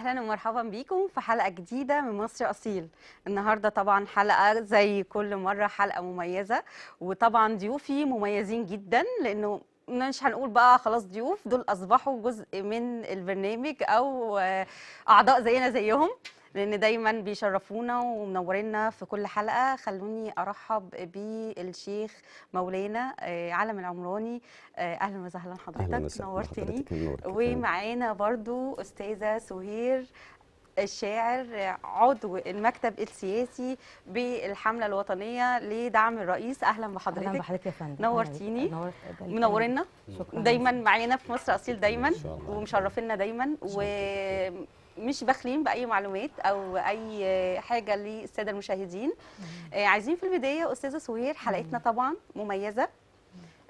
اهلا ومرحبا بيكم في حلقه جديده من مصر اصيل النهارده طبعا حلقه زي كل مره حلقه مميزه وطبعا ضيوفي مميزين جدا لانه مش هنقول بقى خلاص ضيوف دول اصبحوا جزء من البرنامج او آه، اعضاء زينا زيهم لان دايما بيشرفونا ومنورينا في كل حلقه خلوني ارحب بالشيخ مولانا آه، علم العمراني آه، اهلا وسهلا حضرتك نورتني ومعانا برضو استاذه سهير آه، الشاعر عضو المكتب السياسي بالحمله الوطنيه لدعم الرئيس اهلا بحضرتك اهلا بحضرتك يا فندم نورتيني منورنا دايما معانا في مصر اصيل دايما ومشرفينا دايما و مش بخلين باي معلومات او اي حاجه للساده المشاهدين آه، عايزين في البدايه استاذه سهير حلقتنا طبعا مميزه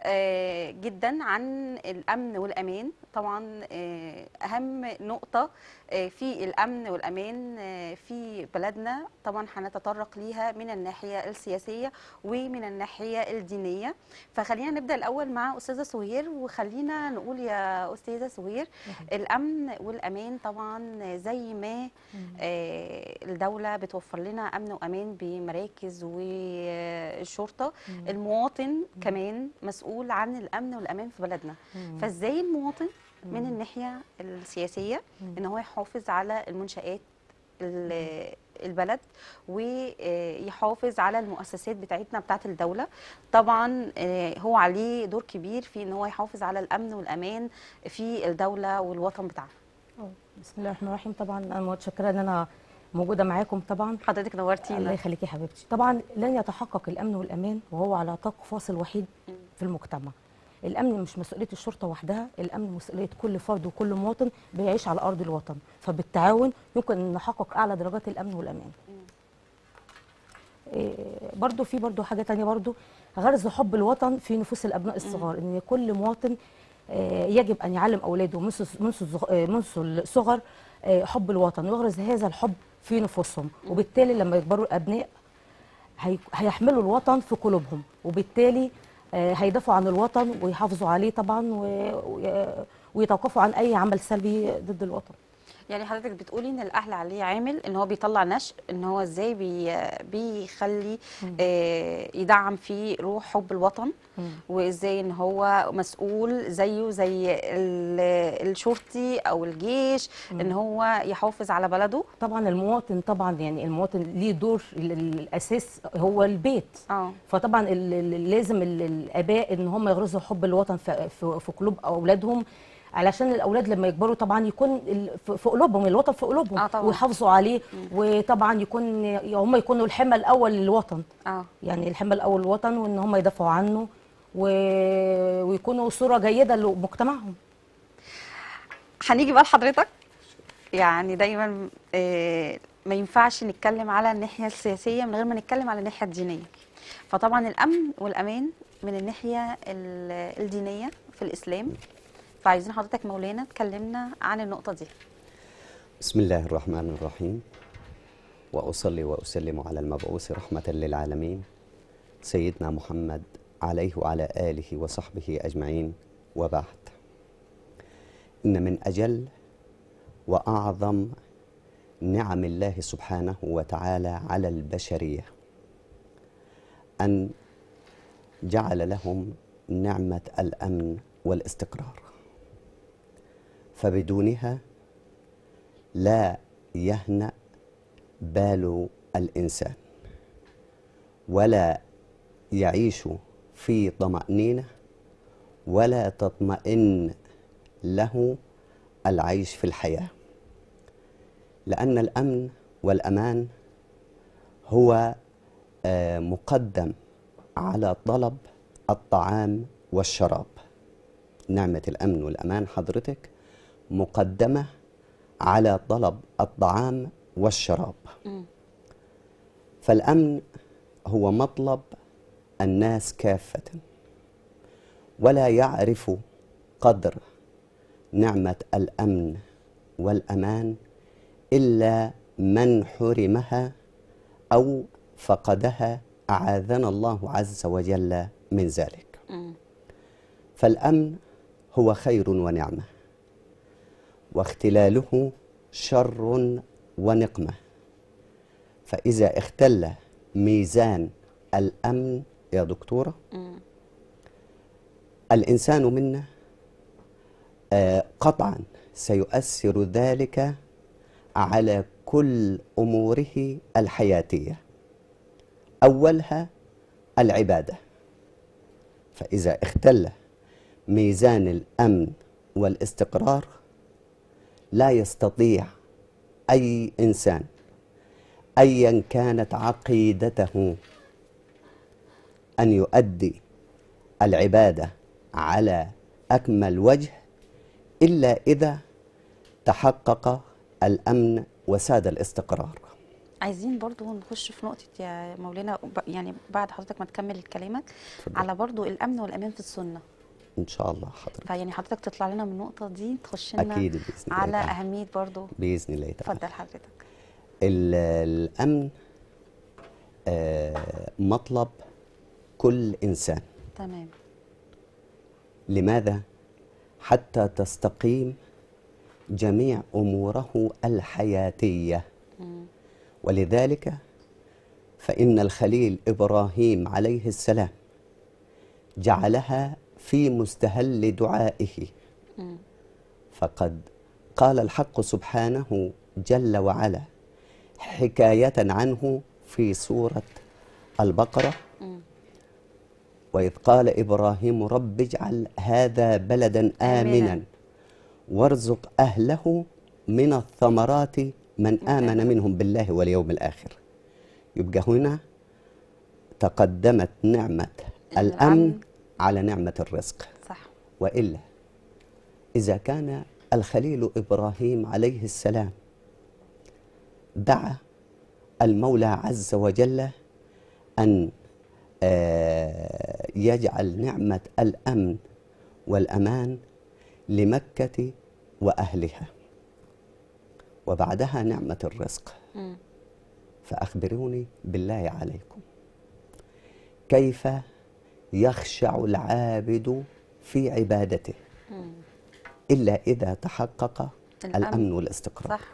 آه، جدا عن الامن والامان طبعا آه، اهم نقطه آه، في الامن والامان في بلدنا طبعا هنتطرق ليها من الناحيه السياسيه ومن الناحيه الدينيه فخلينا نبدا الاول مع استاذه سهير وخلينا نقول يا استاذه سهير الامن والامان طبعا زي ما الدوله بتوفر لنا امن وامان بمراكز وشرطه المواطن كمان مسؤول مسؤول عن الامن والامان في بلدنا فازاي المواطن من الناحيه السياسيه ان هو يحافظ على المنشات البلد ويحافظ على المؤسسات بتاعتنا بتاعت الدولة طبعا آه، هو عليه دور كبير في ان هو يحافظ على الامن والامان في الدولة والوطن بتاعنا بسم الله الرحمن الرحيم طبعا انا متشكره ان انا موجوده معاكم طبعا حضرتك نورتينا الله يخليكي يا حبيبتي طبعا لن يتحقق الامن والامان وهو على طاق فاصل وحيد في المجتمع الامن مش مسؤوليه الشرطه وحدها الامن مسؤوليه كل فرد وكل مواطن بيعيش على ارض الوطن فبالتعاون يمكن ان نحقق اعلى درجات الامن والامان إيه، برضو في برضو حاجه تانية برضو غرز حب الوطن في نفوس الابناء الصغار ان كل مواطن إيه، يجب ان يعلم اولاده منذ منذ الصغر إيه، حب الوطن ويغرز هذا الحب في نفوسهم وبالتالي لما يكبروا الابناء هيحملوا الوطن في قلوبهم وبالتالي آه، هيدافعوا عن الوطن ويحافظوا عليه طبعا ويتوقفوا عن اي عمل سلبي ضد الوطن يعني حضرتك بتقولي ان الاهل عليه عامل ان هو بيطلع نشء ان هو ازاي بي بيخلي آه يدعم فيه روح حب الوطن وازاي ان هو مسؤول زيه زي الشرطي او الجيش ان هو يحافظ على بلده طبعا المواطن طبعا يعني المواطن ليه دور الاساس هو البيت أوه. فطبعا لازم الاباء ان هم يغرسوا حب الوطن في قلوب اولادهم علشان الاولاد لما يكبروا طبعا يكون في قلوبهم الوطن في قلوبهم آه طبعًا. ويحافظوا عليه مم. وطبعا يكون هم يكونوا الحمى الاول للوطن آه. يعني الحمى الاول للوطن وان هم يدافعوا عنه و... ويكونوا صوره جيده لمجتمعهم هنيجي بقى لحضرتك يعني دايما آه، ما ينفعش نتكلم على الناحيه السياسيه من غير ما نتكلم على الناحيه الدينيه فطبعا الامن والامان من الناحيه الدينيه في الاسلام فعايزين حضرتك مولانا تكلمنا عن النقطة دي بسم الله الرحمن الرحيم وأصلي وأسلم على المبعوث رحمة للعالمين سيدنا محمد عليه وعلى آله وصحبه أجمعين وبعد إن من أجل وأعظم نعم الله سبحانه وتعالى على البشرية أن جعل لهم نعمة الأمن والاستقرار فبدونها لا يهنأ بال الإنسان ولا يعيش في طمأنينة ولا تطمئن له العيش في الحياة لأن الأمن والأمان هو آه، مقدم على طلب الطعام والشراب نعمة الأمن والأمان حضرتك مقدمة على طلب الطعام والشراب فالأمن هو مطلب الناس كافة ولا يعرف قدر نعمة الأمن والأمان إلا من حرمها أو فقدها أعاذنا الله عز وجل من ذلك فالأمن هو خير ونعمه واختلاله شر ونقمة فإذا اختل ميزان الأمن يا دكتورة الإنسان منا آه قطعا سيؤثر ذلك على كل أموره الحياتية أولها العبادة فإذا اختل ميزان الأمن والاستقرار لا يستطيع أي إنسان أيا كانت عقيدته أن يؤدي العبادة على أكمل وجه إلا إذا تحقق الأمن وساد الاستقرار عايزين برضو نخش في نقطة يا مولانا يعني بعد حضرتك ما تكمل كلامك على برضو الأمن والأمان في السنة ان شاء الله حضرتك فيعني حضرتك تطلع لنا من النقطه دي تخش لنا اكيد بإذن الله على تعالى. اهميه برضو باذن الله تعالى اتفضل حضرتك الامن آه مطلب كل انسان تمام لماذا حتى تستقيم جميع اموره الحياتيه مم. ولذلك فان الخليل ابراهيم عليه السلام جعلها في مستهل دعائه فقد قال الحق سبحانه جل وعلا حكاية عنه في سورة البقرة وإذ قال إبراهيم رب اجعل هذا بلدا آمنا وارزق أهله من الثمرات من آمن منهم بالله واليوم الآخر يبقى هنا تقدمت نعمة الأمن على نعمة الرزق صح وإلا إذا كان الخليل إبراهيم عليه السلام دعا المولى عز وجل أن آه، يجعل نعمة الأمن والأمان لمكة وأهلها وبعدها نعمة الرزق فأخبروني بالله عليكم كيف يخشع العابد في عبادته إلا إذا تحقق الأمن, والاستقرار صح.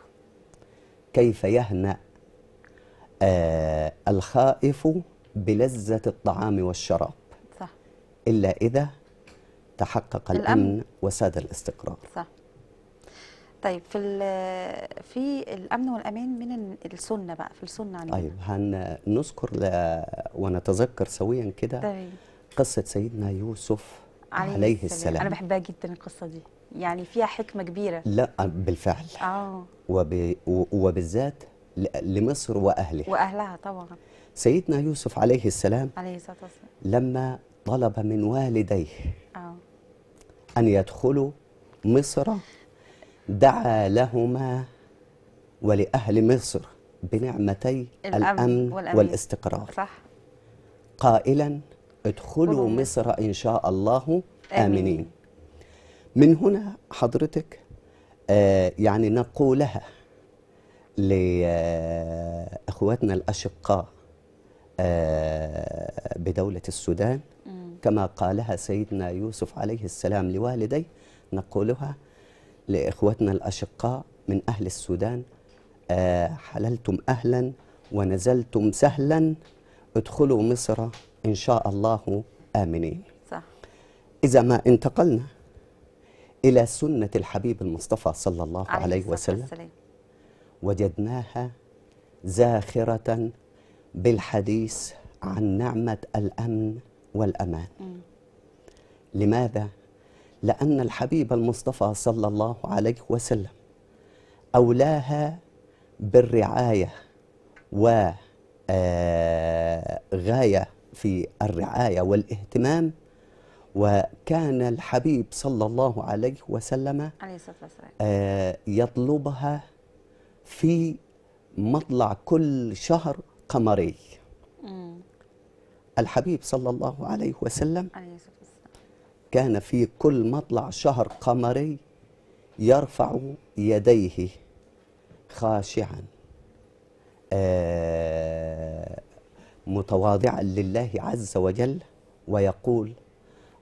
كيف يهنأ آه الخائف بلذة الطعام والشراب صح. إلا إذا تحقق الأمن, الأمن وساد الاستقرار صح. طيب في في الامن والامان من السنه بقى في السنه عندنا طيب هنذكر ونتذكر سويا كده طيب. قصة سيدنا يوسف عليه, عليه السلام. السلام أنا بحبها جدا القصة دي يعني فيها حكمة كبيرة لا بالفعل آه. وب... وبالذات لمصر وأهلها وأهلها طبعا سيدنا يوسف عليه السلام عليه الصلاة والسلام لما طلب من والديه آه. أن يدخلوا مصر دعا لهما ولأهل مصر بنعمتي الأمن, الأمن والاستقرار صح. قائلاً ادخلوا مصر إن شاء الله آمنين من هنا حضرتك آه يعني نقولها لأخواتنا آه، الأشقاء آه بدولة السودان كما قالها سيدنا يوسف عليه السلام لوالديه نقولها لإخوتنا الأشقاء من أهل السودان آه حللتم أهلا ونزلتم سهلا ادخلوا مصر إن شاء الله آمنين صح. إذا ما انتقلنا إلى سنة الحبيب المصطفى صلى الله عليه, عليه وسلم والسلام. وجدناها زاخرة بالحديث عن نعمة الأمن والأمان م. لماذا؟ لأن الحبيب المصطفى صلى الله عليه وسلم أولاها بالرعاية وغاية آه، في الرعاية والاهتمام وكان الحبيب صلى الله عليه وسلم عليه آه يطلبها في مطلع كل شهر قمري مم. الحبيب صلى الله عليه وسلم عليه كان في كل مطلع شهر قمري يرفع يديه خاشعا آه متواضعا لله عز وجل ويقول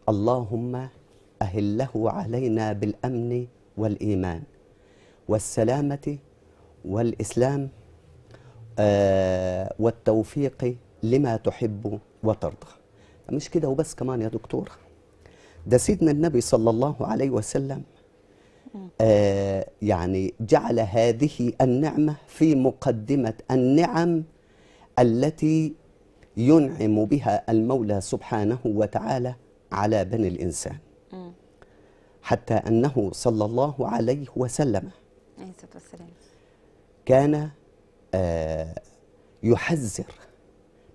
اللهم أهله علينا بالأمن والإيمان والسلامة والإسلام آه، والتوفيق لما تحب وترضى مش كده وبس كمان يا دكتور ده سيدنا النبي صلى الله عليه وسلم آه يعني جعل هذه النعمة في مقدمة النعم التي ينعم بها المولى سبحانه وتعالى على بني الإنسان حتى أنه صلى الله عليه وسلم كان آه، يحذر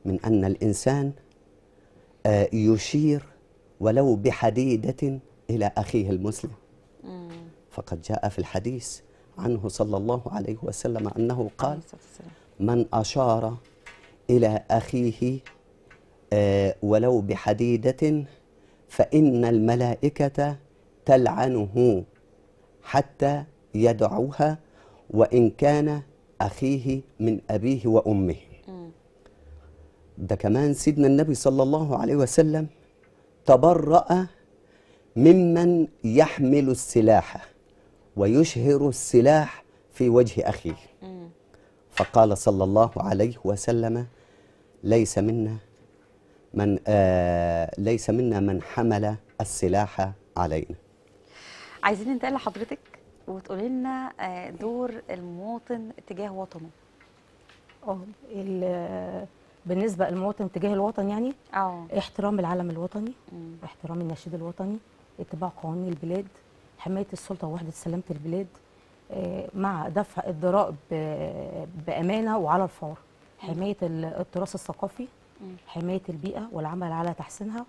من أن الإنسان آه، يشير ولو بحديدة إلى أخيه المسلم فقد جاء في الحديث عنه صلى الله عليه وسلم أنه قال من أشار إلى أخيه آه، ولو بحديدة فإن الملائكة تلعنه حتى يدعوها وإن كان أخيه من أبيه وأمه ده كمان سيدنا النبي صلى الله عليه وسلم تبرأ ممن يحمل السلاح ويشهر السلاح في وجه أخيه فقال صلى الله عليه وسلم ليس منا من آه ليس منا من حمل السلاح علينا عايزين ننتقل لحضرتك وتقولي لنا آه، دور المواطن تجاه وطنه اه بالنسبه للمواطن تجاه الوطن يعني اه احترام العلم الوطني م. احترام النشيد الوطني اتباع قوانين البلاد حمايه السلطه ووحده سلامه البلاد آه، مع دفع الضرائب آه، بامانه وعلى الفور حمايه التراث الثقافي حمايه البيئه والعمل على تحسينها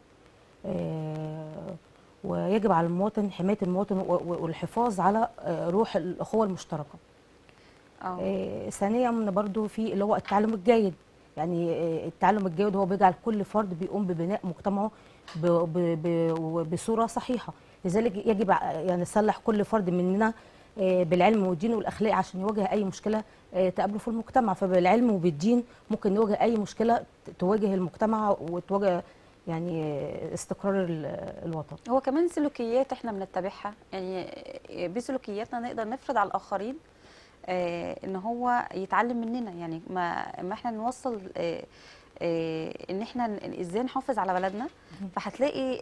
آه، ويجب على المواطن حمايه المواطن والحفاظ على آه، روح الاخوه المشتركه آه، ثانيا برضو في اللي هو التعلم الجيد يعني التعلم الجيد هو بيجعل كل فرد بيقوم ببناء مجتمعه بصوره صحيحه لذلك يجب يعني نصلح كل فرد مننا آه، بالعلم والدين والاخلاق عشان يواجه اي مشكله آه، تقابله في المجتمع فبالعلم وبالدين ممكن نواجه اي مشكله تواجه المجتمع وتواجه يعني استقرار الوطن هو كمان سلوكيات احنا بنتبعها يعني آه، بسلوكياتنا نقدر نفرض على الاخرين ان هو يتعلم مننا يعني ما, ما احنا نوصل آه، ان احنا ازاي نحافظ على بلدنا فهتلاقي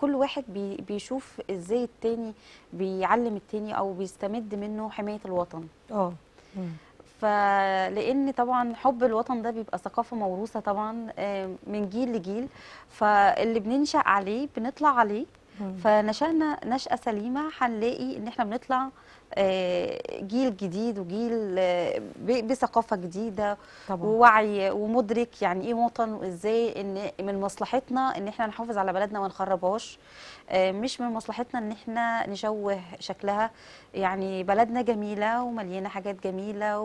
كل واحد بي بيشوف ازاي التاني بيعلم التاني او بيستمد منه حمايه الوطن اه فلان طبعا حب الوطن ده بيبقى ثقافه موروثه طبعا آه، من جيل لجيل فاللي بننشا عليه بنطلع عليه فنشأنا نشأة سليمة هنلاقي إن إحنا بنطلع آه، جيل جديد وجيل آه، بثقافه جديده طبعا. ووعي ومدرك يعني ايه وطن وازاي ان من مصلحتنا ان احنا نحافظ على بلدنا ما نخربهاش آه، مش من مصلحتنا ان احنا نشوه شكلها يعني بلدنا جميله ومليانه حاجات جميله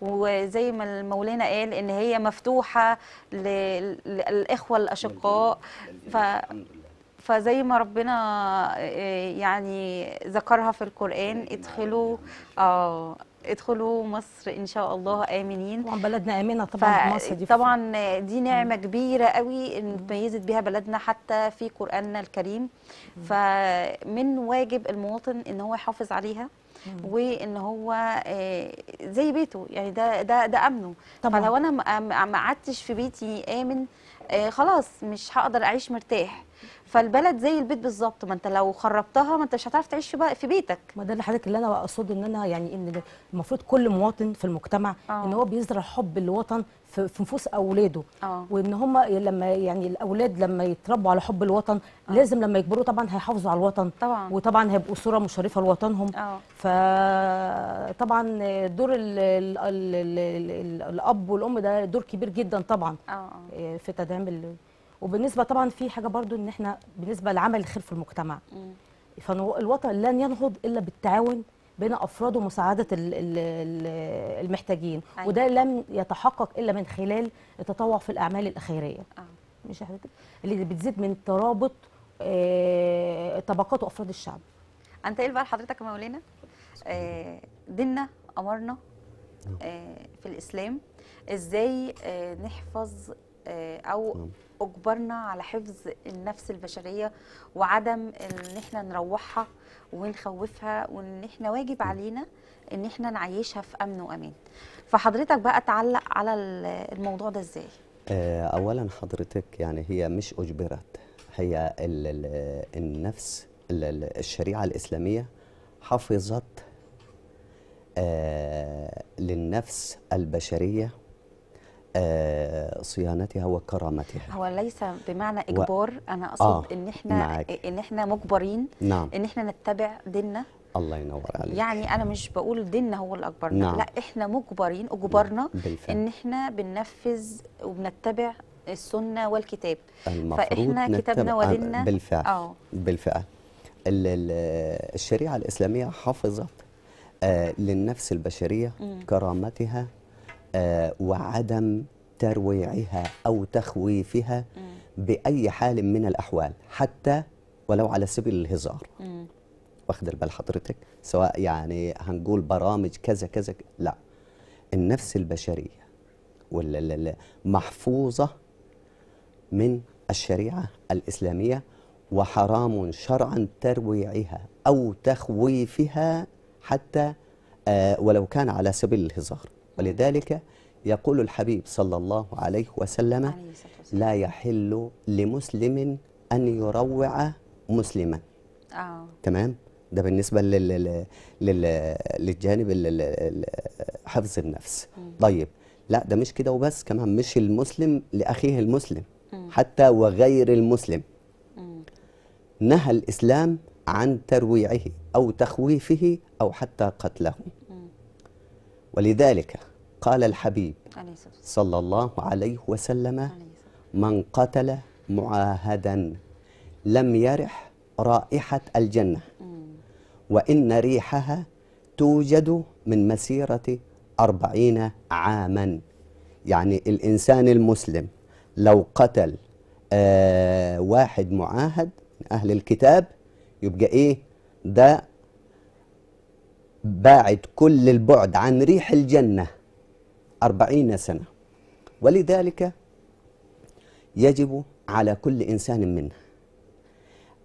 وزي ما مولانا قال ان هي مفتوحه للاخوه الاشقاء ف فزي ما ربنا آه، يعني ذكرها في القرآن ادخلوا آه ادخلوا مصر ان شاء الله امنين طبعا بلدنا امنه طبعا مصر دي طبعا دي نعمه كبيره قوي ان اتميزت بها بلدنا حتى في قراننا الكريم فمن واجب المواطن ان هو يحافظ عليها وان هو آه، زي بيته يعني ده ده ده امنه طبعا فلو انا ما قعدتش في بيتي امن آه، خلاص مش هقدر اعيش مرتاح فالبلد زي البيت بالظبط ما انت لو خربتها ما انت مش هتعرف تعيش في بيتك ما ده اللي حضرتك اللي انا اقصده ان انا يعني ان المفروض كل مواطن في المجتمع أوه. ان هو بيزرع حب الوطن في نفوس اولاده أوه. وان هم لما يعني الاولاد لما يتربوا على حب الوطن أوه. لازم لما يكبروا طبعا هيحافظوا على الوطن طبعا وطبعا هيبقوا صوره مشرفه لوطنهم اه. فطبعا دور الـ الـ الـ الـ الـ الاب والام ده دور كبير جدا طبعا أوه. اه. آه، في تدعيم وبالنسبه طبعا في حاجه برضو ان احنا بالنسبه لعمل الخير في المجتمع فالوطن لن ينهض الا بالتعاون بين افراد ومساعده المحتاجين أيوة. وده لم يتحقق الا من خلال التطوع في الاعمال الخيريه آه. مش حضرتك اللي بتزيد من ترابط آه طبقات وافراد الشعب انت ايه بقى حضرتك يا مولانا آه ديننا امرنا نعم. آه في الاسلام ازاي آه نحفظ آه او نعم. اجبرنا على حفظ النفس البشريه وعدم ان احنا نروحها ونخوفها وان احنا واجب علينا ان احنا نعيشها في امن وامان فحضرتك بقى تعلق على الموضوع ده ازاي آه، اولا حضرتك يعني هي مش اجبرت هي الـ الـ النفس الـ الشريعه الاسلاميه حفظت آه، للنفس البشريه صيانتها وكرامتها هو ليس بمعنى اجبار و... انا اقصد آه ان احنا معك. ان احنا مجبرين نعم. ان احنا نتبع ديننا الله ينور عليك يعني انا مش بقول ديننا هو الاكبر نعم. لا احنا مجبرين اجبرنا نعم. ان احنا بننفذ وبنتبع السنه والكتاب فاحنا كتابنا آه، وديننا بالفعل أوه. بالفعل الشريعه الاسلاميه حافظت آه، للنفس البشريه كرامتها آه، وعدم ترويعها أو تخويفها بأي حال من الأحوال حتى ولو على سبيل الهزار واخد بال حضرتك سواء يعني هنقول برامج كذا كذا لا النفس البشرية محفوظة من الشريعة الإسلامية وحرام شرعا ترويعها أو تخويفها حتى آه، ولو كان على سبيل الهزار ولذلك يقول الحبيب صلى الله عليه وسلم لا يحل لمسلم أن يروع مسلما آه. تمام ده بالنسبة لل... لل... للجانب حفظ النفس طيب لا ده مش كده وبس كمان مش المسلم لأخيه المسلم حتى وغير المسلم نهى الإسلام عن ترويعه أو تخويفه أو حتى قتله ولذلك قال الحبيب صلى الله عليه وسلم من قتل معاهدا لم يرح رائحة الجنة وإن ريحها توجد من مسيرة أربعين عاما يعني الإنسان المسلم لو قتل آه واحد معاهد من أهل الكتاب يبقى إيه ده باعد كل البعد عن ريح الجنة أربعين سنة ولذلك يجب على كل إنسان منا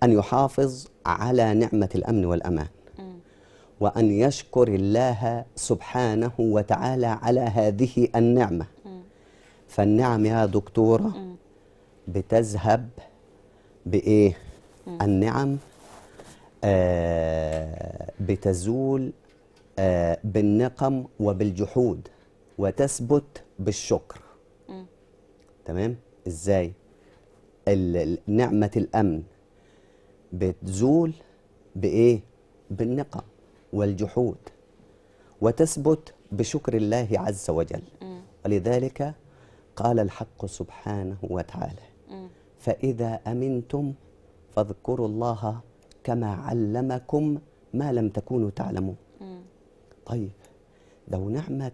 أن يحافظ على نعمة الأمن والأمان وأن يشكر الله سبحانه وتعالى على هذه النعمة فالنعم يا دكتورة بتذهب بإيه؟ النعم آه بتزول آه بالنقم وبالجحود وتثبت بالشكر م. تمام ازاي نعمه الامن بتزول بايه بالنقم والجحود وتثبت بشكر الله عز وجل م. ولذلك قال الحق سبحانه وتعالى م. فاذا امنتم فاذكروا الله كما علمكم ما لم تكونوا تعلمون طيب لو نعمه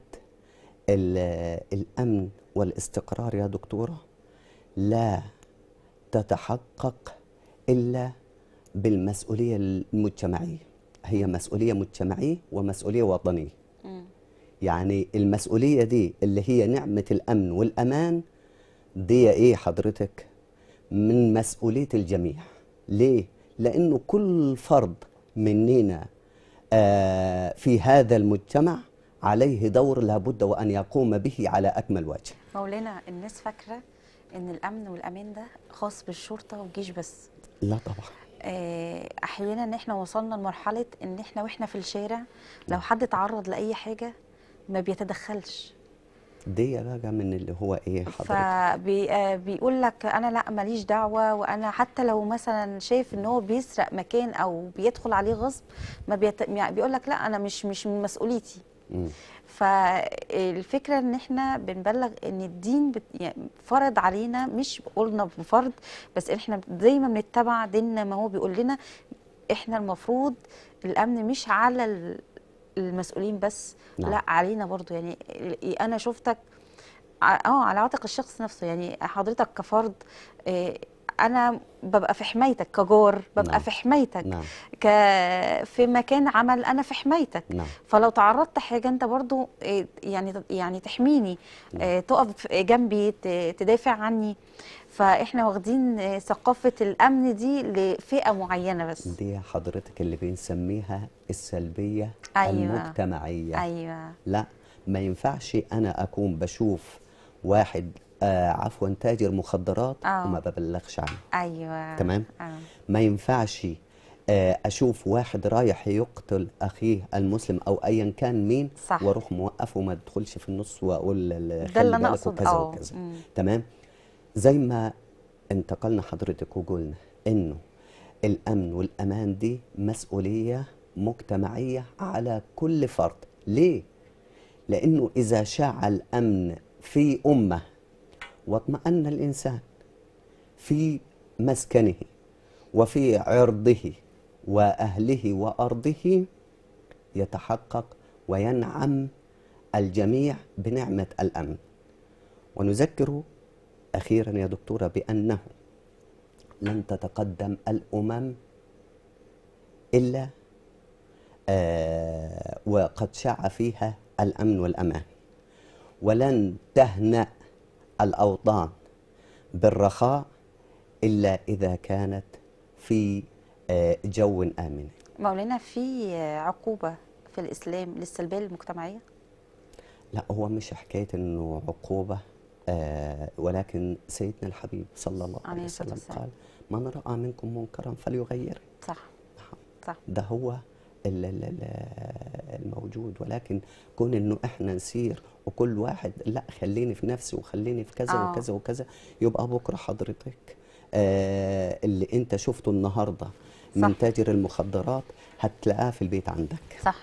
الأمن والاستقرار يا دكتورة لا تتحقق إلا بالمسؤولية المجتمعية هي مسؤولية مجتمعية ومسؤولية وطنية م. يعني المسؤولية دي اللي هي نعمة الأمن والأمان دي إيه حضرتك من مسؤولية الجميع ليه؟ لأنه كل فرد مننا آه في هذا المجتمع عليه دور لابد وأن يقوم به على أكمل وجه مولانا الناس فاكرة أن الأمن والأمان ده خاص بالشرطة والجيش بس لا طبعا آه، احيانا ان احنا وصلنا لمرحله ان احنا واحنا في الشارع نعم. لو حد تعرض لاي حاجه ما بيتدخلش دي راجع من اللي هو ايه حضرتك فبيقول آه، لك انا لا ماليش دعوه وانا حتى لو مثلا شايف ان هو بيسرق مكان او بيدخل عليه غصب ما بيت... يعني بيقول لك لا انا مش مش من مسؤوليتي فالفكره ان احنا بنبلغ ان الدين يعني فرض علينا مش قلنا بفرض بس احنا زي ما بنتبع ديننا ما هو بيقول لنا احنا المفروض الامن مش على المسؤولين بس نعم. لا علينا برضو يعني انا شفتك اه على عاتق الشخص نفسه يعني حضرتك كفرد آه، انا ببقى في حمايتك كجار ببقى نعم. في حمايتك نعم. ك في مكان عمل انا في حمايتك نعم. فلو تعرضت حاجه انت برضو آه، يعني يعني تحميني نعم. آه، تقف جنبي تدافع عني فاحنا واخدين آه، ثقافه الامن دي لفئه معينه بس دي حضرتك اللي بنسميها السلبيه أيوة. المجتمعيه ايوه لا ما ينفعش انا اكون بشوف واحد آه عفوا تاجر مخدرات أوه. وما ببلغش عنه ايوه تمام أوه. ما ينفعش آه اشوف واحد رايح يقتل اخيه المسلم او ايا كان مين صح. واروح موقفه وما ادخلش في النص واقول ده اللي انا اقصد وكذا آه. وكذا تمام زي ما انتقلنا حضرتك وقلنا انه الامن والامان دي مسؤوليه مجتمعيه على كل فرد ليه لانه اذا شاع الامن في امه واطمأن الإنسان في مسكنه وفي عرضه وأهله وأرضه يتحقق وينعم الجميع بنعمة الأمن ونذكر أخيرا يا دكتورة بأنه لن تتقدم الأمم إلا آه وقد شاع فيها الأمن والأمان ولن تهنأ الأوطان بالرخاء إلا إذا كانت في آه، جو آمن مولانا في عقوبة في الإسلام للسلبية المجتمعية؟ لا هو مش حكاية أنه عقوبة آه، ولكن سيدنا الحبيب صلى الله عليه وسلم قال من رأى منكم منكرا فليغيره صح نعم صح ده هو الموجود ولكن كون انه احنا نسير وكل واحد لا خليني في نفسي وخليني في كذا آه. وكذا وكذا يبقى بكره حضرتك آه اللي انت شفته النهارده صح. من تاجر المخدرات هتلاقاه في البيت عندك صح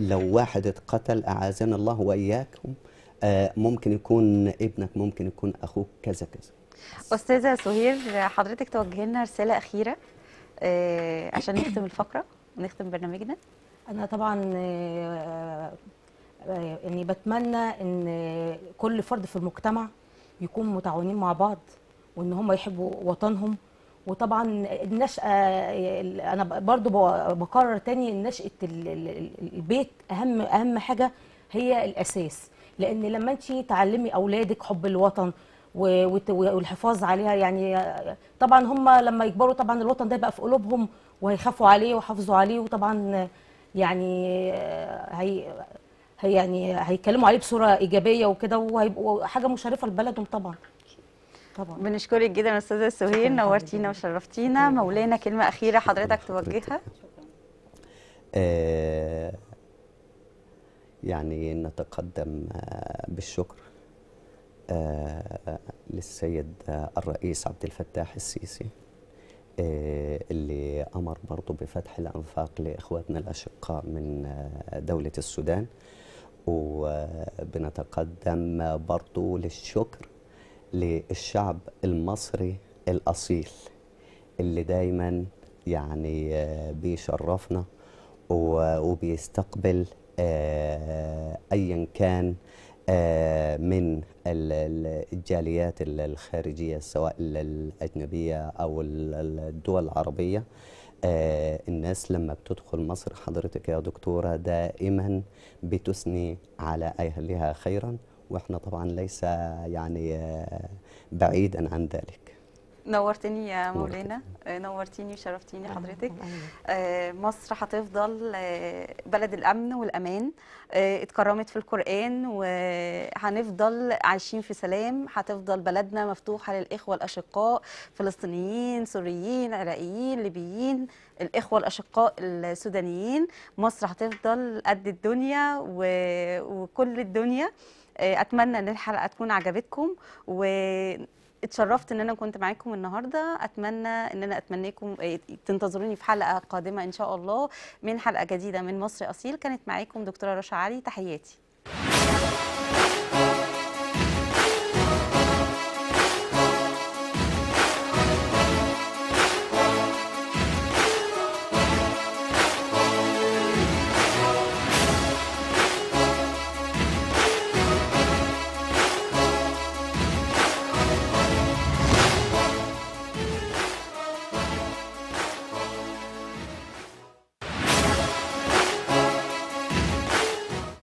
لو واحد اتقتل اعاذنا الله واياكم آه ممكن يكون ابنك ممكن يكون اخوك كذا كذا استاذه سهير حضرتك توجه لنا رساله اخيره آه، عشان نختم الفقره ونختم برنامجنا انا طبعا يعني بتمنى ان كل فرد في المجتمع يكون متعاونين مع بعض وان هم يحبوا وطنهم وطبعا النشأة أنا برضو بقرر تاني نشأة البيت أهم أهم حاجة هي الأساس لأن لما أنت تعلمي أولادك حب الوطن والحفاظ عليها يعني طبعا هم لما يكبروا طبعا الوطن ده بقى في قلوبهم وهيخافوا عليه ويحافظوا عليه وطبعا يعني آه، هي هي يعني هيتكلموا عليه بصوره ايجابيه وكده وهيبقوا حاجه مشرفه لبلدهم طبعا طبعا بنشكرك جدا استاذه سهير نورتينا وشرفتينا مولانا كلمه اخيره حضرتك توجهها آه، يعني نتقدم آه، بالشكر آه، للسيد الرئيس عبد الفتاح السيسي آه، اللي أمر برضه بفتح الأنفاق لإخواتنا الأشقاء من آه، دولة السودان وبنتقدم برضه للشكر للشعب المصري الأصيل اللي دايما يعني بيشرفنا وبيستقبل أيا كان آه، من الجاليات الخارجية سواء الأجنبية أو الدول العربية آه، الناس لما بتدخل مصر حضرتك يا دكتورة دائما بتثني على أهلها خيرا وإحنا طبعا ليس يعني آه، بعيدا عن ذلك نورتني يا مولانا آه، نورتيني وشرفتيني حضرتك آه، مصر هتفضل آه، بلد الامن والامان اتكرمت في القران وهنفضل عايشين في سلام هتفضل بلدنا مفتوحه للاخوه الاشقاء فلسطينيين سوريين عراقيين ليبيين الاخوه الاشقاء السودانيين مصر هتفضل قد الدنيا وكل الدنيا اتمنى ان الحلقه تكون عجبتكم و اتشرفت ان انا كنت معاكم النهارده اتمنى ان انا اتمنيكم آه، تنتظروني في حلقه قادمه ان شاء الله من حلقه جديده من مصر اصيل كانت معاكم دكتوره رشا علي تحياتي